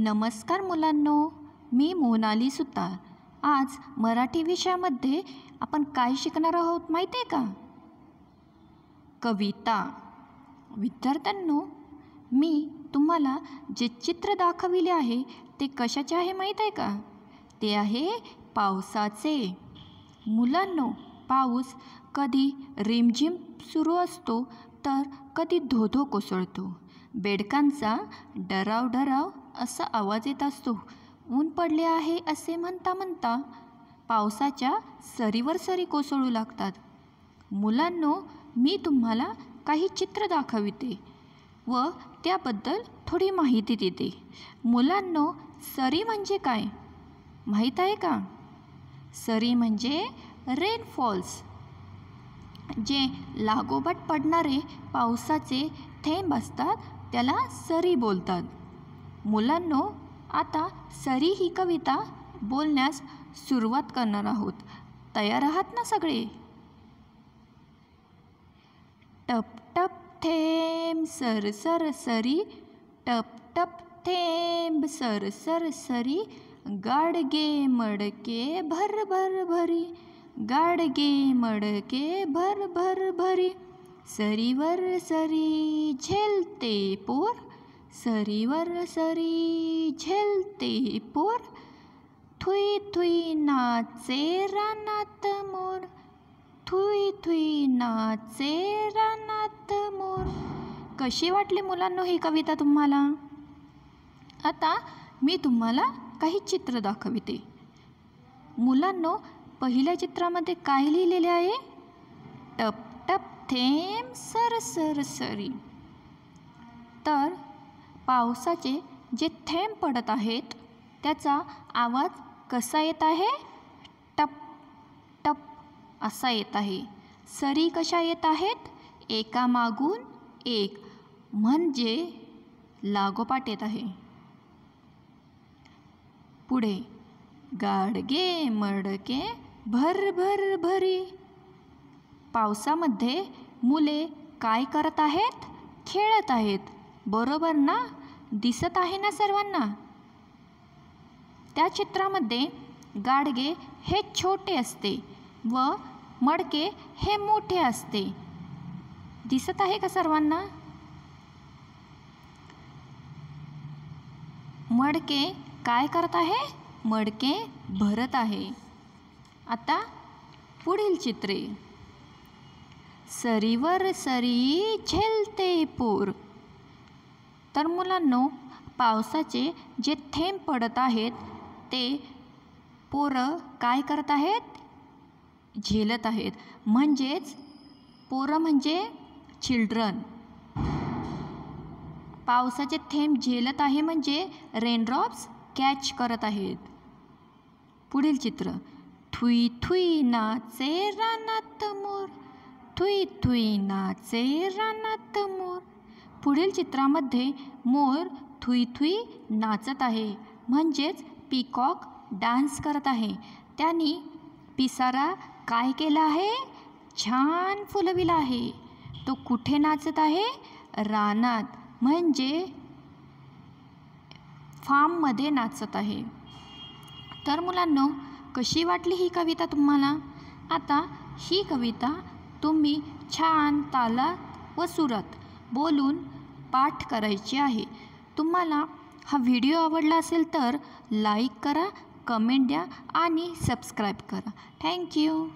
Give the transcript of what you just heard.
नमस्कार मुलांनो मी मोनाली सुतार आज मराठी विषयामध्ये आपण काय शिकणार आहोत माहिती आहे का कविता विद्यार्थ्यांनो मी तुम्हाला जे चित्र दाखविले आहे ते कशाचे आहे माहीत आहे का ते आहे पावसाचे मुलांनो पाऊस कधी रिमझिम सुरू असतो तर कधी धोधो कोसळतो बेडकांचा डराव डराव असा आवाज येत असतो ऊन पडले आहे असे म्हणता म्हणता पावसाच्या सरीवर सरी कोसळू लागतात मुलांनो मी तुम्हाला काही चित्र दाखविते व त्याबद्दल थोडी माहिती देते मुलांनो सरी म्हणजे काय माहीत आहे का सरी म्हणजे रेनफॉल्स जे लागोबाट पडणारे पावसाचे थेंब असतात त्याला सरी बोलतात मुलांनो आता सरी ही कविता बोलण्यास सुरुवात करणार आहोत तयार आहात ना सगळे टप टप थेंब सर सर सरी टप टप थेंब सर सर सरी गाडगे मडके भर भर भरी गाडगे मडके भर भर भरी सरीवर सरी झेलते पोर सरीवर सरी झेलते पोर थुई थुई नाचे रानात मोर थुई थुई नाचे रानात मोर कशी वाटली मुलांनो ही कविता तुम्हाला आता मी तुम्हाला काही चित्र दाखविते मुलांनो पहिल्या चित्रामध्ये काय लिहिलेले आहे टप टप सर सरी तर पावसाचे जे थेंब पडत आहेत त्याचा आवाज कसा येत आहे टप टप असा येत आहे सरी कशा येत आहेत एकामागून एक म्हणजे लागोपाठ येत आहे पुढे गाडगे मडके भर भर भरी पावसामध्ये मुले काय करत आहेत खेळत आहेत बरोबर ना दिसत आहे ना सर्वांना त्या चित्रामध्ये गाडगे हे छोटे असते व मडके हे मोठे असते दिसत आहे का सर्वांना मडके काय करत आहे मडके भरत आहे आता पुढील चित्रे सरीवर सरी झेलते पोर तर मुलांनो पावसाचे जे थेंब पडत आहेत ते पोरं काय करत आहेत झेलत आहेत म्हणजेच पोरं म्हणजे चिल्ड्रन पावसाचे थेंब झेलत आहे म्हणजे रेनड्रॉप्स कॅच करत आहेत पुढील चित्र थुई थुई नाचे रानात मोर थुई थुई नाचे रानात मोर पुढील चित्रामध्ये मोर थुई थुई नाचत आहे म्हणजेच पिकॉक डान्स करत आहे त्यांनी पिसारा काय केला आहे छान फुलविला आहे तो कुठे नाचत आहे रानात म्हणजे फार्ममध्ये नाचत आहे तर मुलांना कशी वाटली ही कविता तुम्हाला आता ही कविता तुम्ही छान तालात व सुरत बोलून पाठ करायची आहे तुम्हाला हा व्हिडिओ आवडला असेल तर लाईक करा कमेंट द्या आणि सबस्क्राईब करा थँक्यू